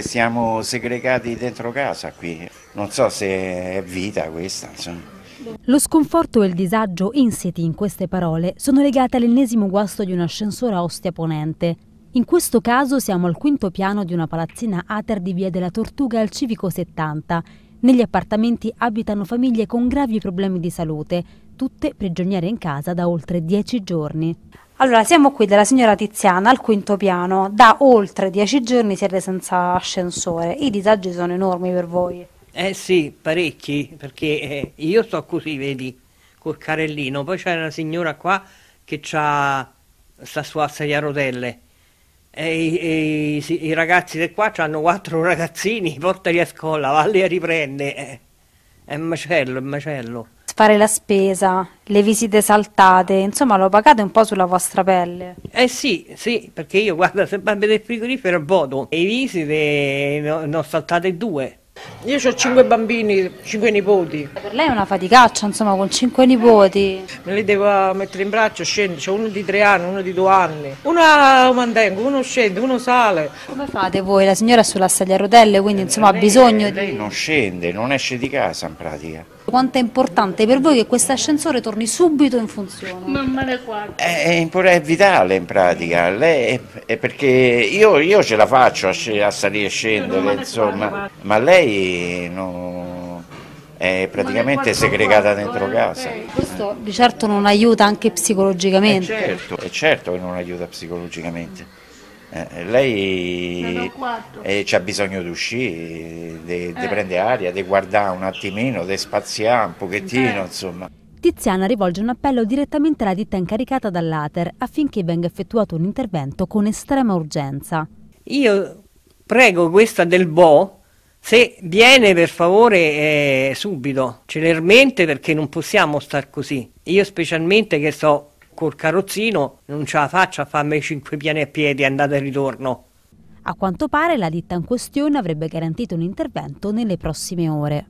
Siamo segregati dentro casa qui, non so se è vita questa. Insomma. Lo sconforto e il disagio insiti in queste parole sono legate all'ennesimo guasto di un ascensore a Ostia Ponente. In questo caso siamo al quinto piano di una palazzina ater di Via della Tortuga al Civico 70. Negli appartamenti abitano famiglie con gravi problemi di salute, tutte prigioniere in casa da oltre dieci giorni. Allora, siamo qui della signora Tiziana al quinto piano. Da oltre dieci giorni siete senza ascensore. I disagi sono enormi per voi. Eh sì, parecchi, perché eh, io sto così, vedi, col carellino. Poi c'è una signora qua che ha sta sua sedia a rotelle. E, e, i, i, ragazzi di qua hanno quattro ragazzini, portali a scuola, valli a riprende. Eh, è un macello, è un macello fare la spesa, le visite saltate, insomma lo pagate un po' sulla vostra pelle. Eh sì, sì, perché io guarda, se vado del frigorifero voto, e visite ne ho saltate due io ho cinque bambini, cinque nipoti. Per lei è una faticaccia, insomma, con cinque nipoti. Me li devo mettere in braccio, scendere, c'è uno di tre anni, uno di due anni. Uno mantengo, uno scende, uno sale. Come fate voi? La signora è sulla sedia a rotelle, quindi eh, insomma lei, ha bisogno lei di... Lei non scende, non esce di casa in pratica. Quanto è importante per voi che questo ascensore torni subito in funzione? Mamma mia quanto. È, è, è vitale in pratica, lei è, è perché io, io, ce la faccio a, a salire e scendere, insomma, ma lei no, è praticamente segregata dentro eh, casa. Questo di certo non aiuta anche psicologicamente. È eh, certo, è certo che non aiuta psicologicamente. Eh, lei eh, ha bisogno di uscire, di eh. prendere aria, di guardare un attimino, di spaziare un pochettino, eh. insomma. Tiziana rivolge un appello direttamente alla ditta incaricata dall'Ater affinché venga effettuato un intervento con estrema urgenza. Io prego questa del Bo se viene per favore eh, subito, celermente, perché non possiamo star così. Io specialmente che sto col carrozzino non ce la faccio a farmi cinque piani a piedi andata e ritorno. A quanto pare la ditta in questione avrebbe garantito un intervento nelle prossime ore.